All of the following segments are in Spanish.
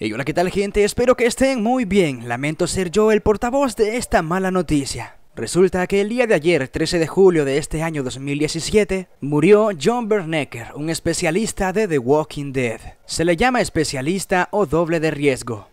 Hey, hola, ¿qué tal gente? Espero que estén muy bien. Lamento ser yo el portavoz de esta mala noticia. Resulta que el día de ayer, 13 de julio de este año 2017, murió John Bernecker, un especialista de The Walking Dead. Se le llama especialista o doble de riesgo.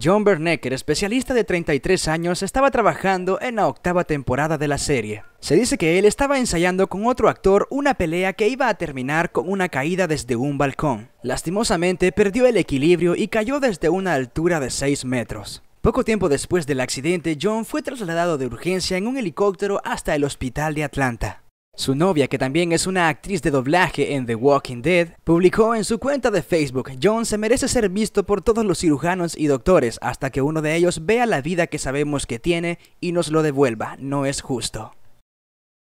John Bernecker, especialista de 33 años, estaba trabajando en la octava temporada de la serie. Se dice que él estaba ensayando con otro actor una pelea que iba a terminar con una caída desde un balcón. Lastimosamente perdió el equilibrio y cayó desde una altura de 6 metros. Poco tiempo después del accidente, John fue trasladado de urgencia en un helicóptero hasta el hospital de Atlanta. Su novia, que también es una actriz de doblaje en The Walking Dead, publicó en su cuenta de Facebook, John se merece ser visto por todos los cirujanos y doctores hasta que uno de ellos vea la vida que sabemos que tiene y nos lo devuelva, no es justo.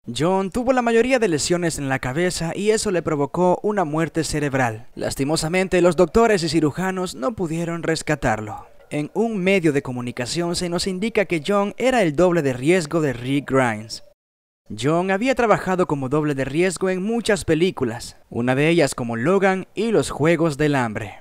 John tuvo la mayoría de lesiones en la cabeza y eso le provocó una muerte cerebral. Lastimosamente, los doctores y cirujanos no pudieron rescatarlo. En un medio de comunicación se nos indica que John era el doble de riesgo de Rick Grimes, John había trabajado como doble de riesgo en muchas películas, una de ellas como Logan y Los Juegos del Hambre.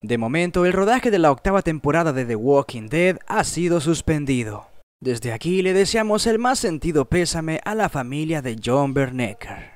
De momento, el rodaje de la octava temporada de The Walking Dead ha sido suspendido. Desde aquí le deseamos el más sentido pésame a la familia de John Bernecker.